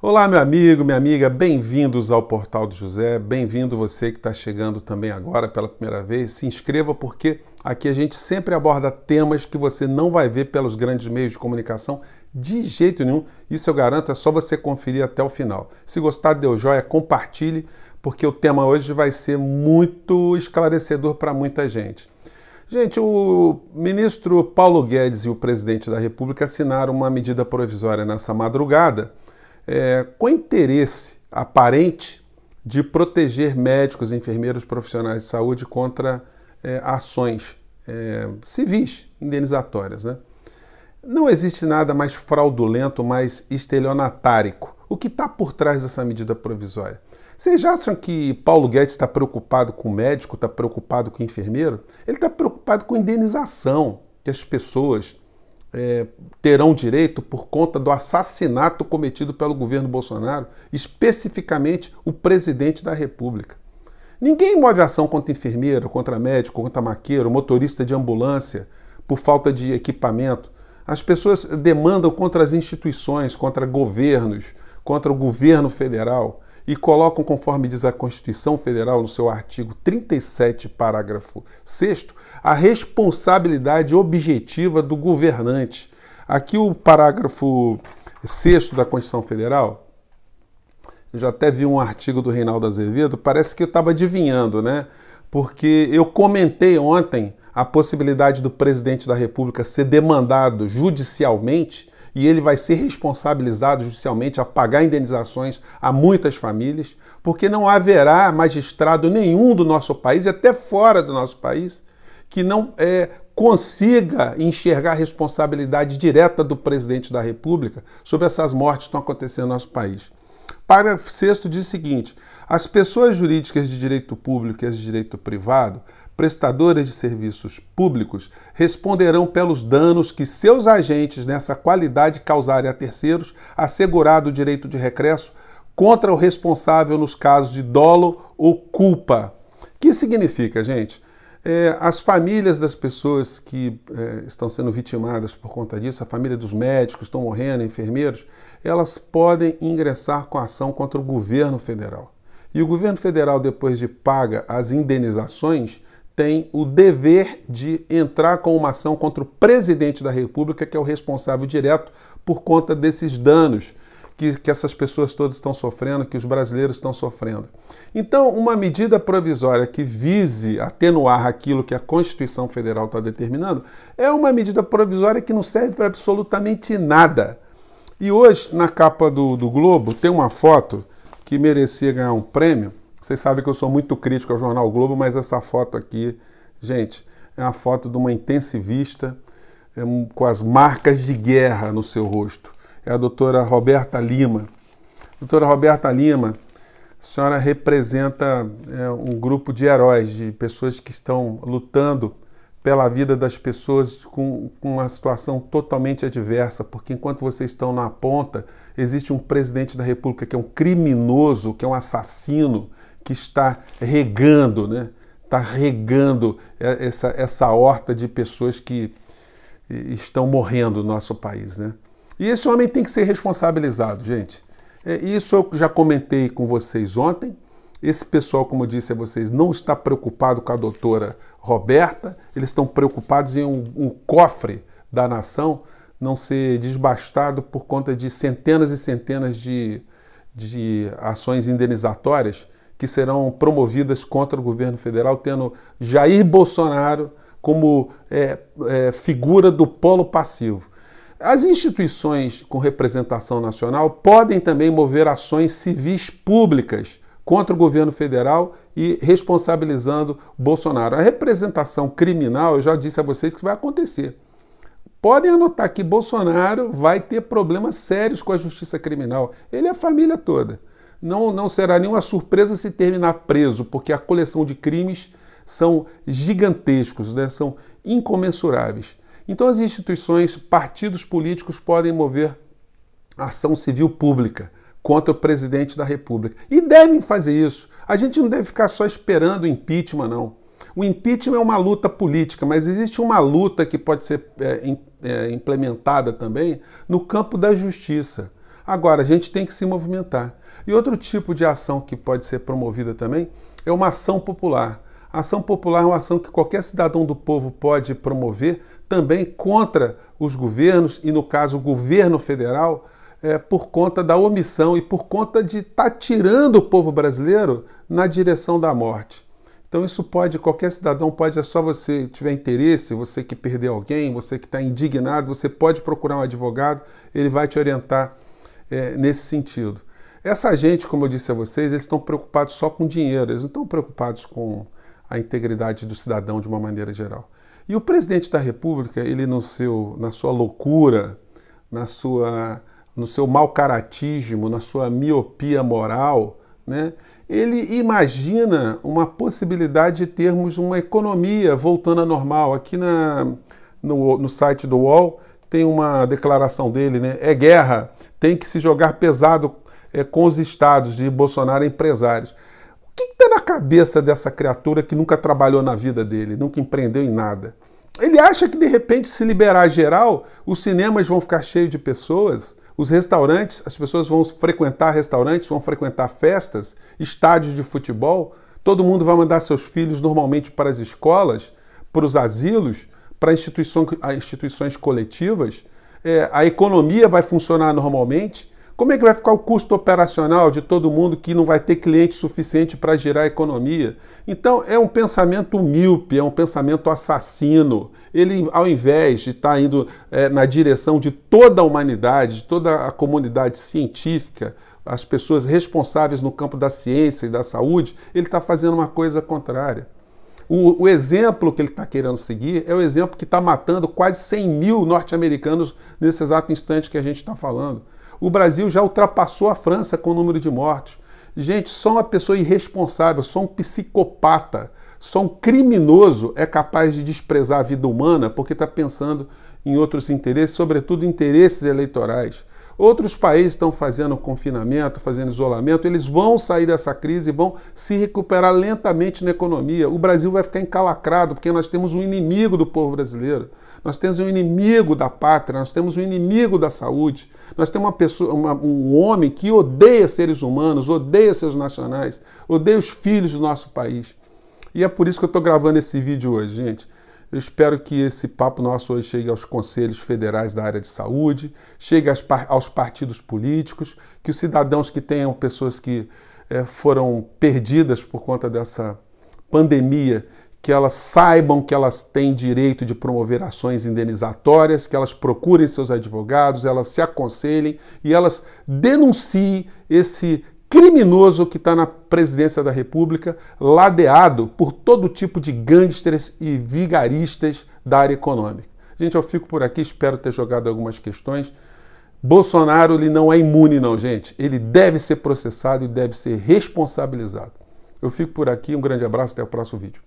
Olá, meu amigo, minha amiga, bem-vindos ao Portal do José, bem-vindo você que está chegando também agora pela primeira vez. Se inscreva porque aqui a gente sempre aborda temas que você não vai ver pelos grandes meios de comunicação de jeito nenhum. Isso eu garanto, é só você conferir até o final. Se gostar, dê o joia, compartilhe, porque o tema hoje vai ser muito esclarecedor para muita gente. Gente, o ministro Paulo Guedes e o presidente da República assinaram uma medida provisória nessa madrugada é, com interesse aparente de proteger médicos, enfermeiros, profissionais de saúde contra é, ações é, civis indenizatórias. Né? Não existe nada mais fraudulento, mais estelionatário. O que está por trás dessa medida provisória? Vocês acham que Paulo Guedes está preocupado com o médico, está preocupado com o enfermeiro? Ele está preocupado com indenização que as pessoas é, terão direito por conta do assassinato cometido pelo governo Bolsonaro, especificamente o presidente da República. Ninguém move ação contra enfermeiro, contra médico, contra maqueiro, motorista de ambulância, por falta de equipamento. As pessoas demandam contra as instituições, contra governos, contra o governo federal e colocam, conforme diz a Constituição Federal, no seu artigo 37, parágrafo 6, a responsabilidade objetiva do governante. Aqui, o parágrafo 6 da Constituição Federal, eu já até vi um artigo do Reinaldo Azevedo, parece que eu estava adivinhando, né? Porque eu comentei ontem a possibilidade do presidente da República ser demandado judicialmente e ele vai ser responsabilizado judicialmente a pagar indenizações a muitas famílias, porque não haverá magistrado nenhum do nosso país, e até fora do nosso país, que não é, consiga enxergar a responsabilidade direta do presidente da República sobre essas mortes que estão acontecendo no nosso país. Parágrafo 6 diz o seguinte: as pessoas jurídicas de direito público e as de direito privado, prestadoras de serviços públicos, responderão pelos danos que seus agentes nessa qualidade causarem a terceiros, assegurado o direito de regresso contra o responsável nos casos de dolo ou culpa. O que significa, gente? É, as famílias das pessoas que é, estão sendo vitimadas por conta disso, a família dos médicos estão morrendo, enfermeiros, elas podem ingressar com ação contra o governo federal. E o governo federal, depois de paga as indenizações, tem o dever de entrar com uma ação contra o presidente da República, que é o responsável direto por conta desses danos que, que essas pessoas todas estão sofrendo, que os brasileiros estão sofrendo. Então, uma medida provisória que vise atenuar aquilo que a Constituição Federal está determinando é uma medida provisória que não serve para absolutamente nada. E hoje, na capa do, do Globo, tem uma foto que merecia ganhar um prêmio. Vocês sabem que eu sou muito crítico ao jornal Globo, mas essa foto aqui, gente, é uma foto de uma intensivista é, com as marcas de guerra no seu rosto é a doutora Roberta Lima. Doutora Roberta Lima, a senhora representa é, um grupo de heróis, de pessoas que estão lutando pela vida das pessoas com, com, uma situação totalmente adversa, porque enquanto vocês estão na ponta, existe um presidente da República que é um criminoso, que é um assassino, que está regando, né? Está regando é, essa, essa horta de pessoas que estão morrendo no nosso país, né? E esse homem tem que ser responsabilizado, gente. É, isso eu já comentei com vocês ontem. Esse pessoal, como eu disse a vocês, não está preocupado com a doutora Roberta, eles estão preocupados em um, um cofre da nação não ser desbastado por conta de centenas e centenas de, de ações indenizatórias que serão promovidas contra o governo federal, tendo Jair Bolsonaro como é, é, figura do polo passivo. As instituições com representação nacional podem também mover ações civis públicas contra o governo federal e responsabilizando Bolsonaro. A representação criminal, eu já disse a vocês que vai acontecer. Podem anotar que Bolsonaro vai ter problemas sérios com a justiça criminal. Ele é a família toda. Não, não será nenhuma surpresa se terminar preso, porque a coleção de crimes são gigantescos, né? são incomensuráveis. Então, as instituições, partidos políticos podem mover ação civil pública contra o presidente da República. E devem fazer isso. A gente não deve ficar só esperando o impeachment, não. O impeachment é uma luta política, mas existe uma luta que pode ser é, é, implementada também no campo da justiça. Agora, a gente tem que se movimentar. E outro tipo de ação que pode ser promovida também é uma ação popular ação popular é uma ação que qualquer cidadão do povo pode promover, também contra os governos, e no caso o governo federal, é, por conta da omissão e por conta de estar tá tirando o povo brasileiro na direção da morte. Então isso pode, qualquer cidadão pode, é só você tiver interesse, você que perdeu alguém, você que está indignado, você pode procurar um advogado, ele vai te orientar é, nesse sentido. Essa gente, como eu disse a vocês, eles estão preocupados só com dinheiro, eles não estão preocupados com a integridade do cidadão de uma maneira geral. E o presidente da República, ele no seu, na sua loucura, na sua, no seu mal caratismo, na sua miopia moral, né, ele imagina uma possibilidade de termos uma economia voltando à normal. Aqui na, no, no site do UOL tem uma declaração dele, né? É guerra, tem que se jogar pesado é, com os estados de Bolsonaro empresários que está na cabeça dessa criatura que nunca trabalhou na vida dele, nunca empreendeu em nada? Ele acha que de repente, se liberar geral, os cinemas vão ficar cheios de pessoas, os restaurantes, as pessoas vão frequentar restaurantes, vão frequentar festas, estádios de futebol, todo mundo vai mandar seus filhos normalmente para as escolas, para os asilos, para instituições, instituições coletivas, é, a economia vai funcionar normalmente. Como é que vai ficar o custo operacional de todo mundo que não vai ter cliente suficiente para girar a economia? Então é um pensamento míope, é um pensamento assassino. Ele, ao invés de estar tá indo é, na direção de toda a humanidade, de toda a comunidade científica, as pessoas responsáveis no campo da ciência e da saúde, ele está fazendo uma coisa contrária. O, o, exemplo que ele está querendo seguir é o exemplo que está matando quase 100 mil norte-americanos nesse exato instante que a gente está falando. O Brasil já ultrapassou a França com o número de mortos. Gente, só uma pessoa irresponsável, só um psicopata, só um criminoso é capaz de desprezar a vida humana porque está pensando em outros interesses, sobretudo interesses eleitorais. Outros países estão fazendo confinamento, fazendo isolamento, eles vão sair dessa crise e vão se recuperar lentamente na economia. O Brasil vai ficar encalacrado porque nós temos um inimigo do povo brasileiro. Nós temos um inimigo da pátria, nós temos um inimigo da saúde, nós temos uma pessoa, uma, um homem que odeia seres humanos, odeia seus nacionais, odeia os filhos do nosso país. E é por isso que eu estou gravando esse vídeo hoje, gente. Eu espero que esse papo nosso hoje chegue aos conselhos federais da área de saúde, chegue aos partidos políticos, que os cidadãos que tenham pessoas que é, foram perdidas por conta dessa pandemia que elas saibam que elas têm direito de promover ações indenizatórias, que elas procurem seus advogados, elas se aconselhem e elas denunciem esse criminoso que está na presidência da República, ladeado por todo tipo de gangsters e vigaristas da área econômica. Gente, eu fico por aqui, espero ter jogado algumas questões. Bolsonaro ele não é imune, não, gente. Ele deve ser processado e deve ser responsabilizado. Eu fico por aqui, um grande abraço, até o próximo vídeo.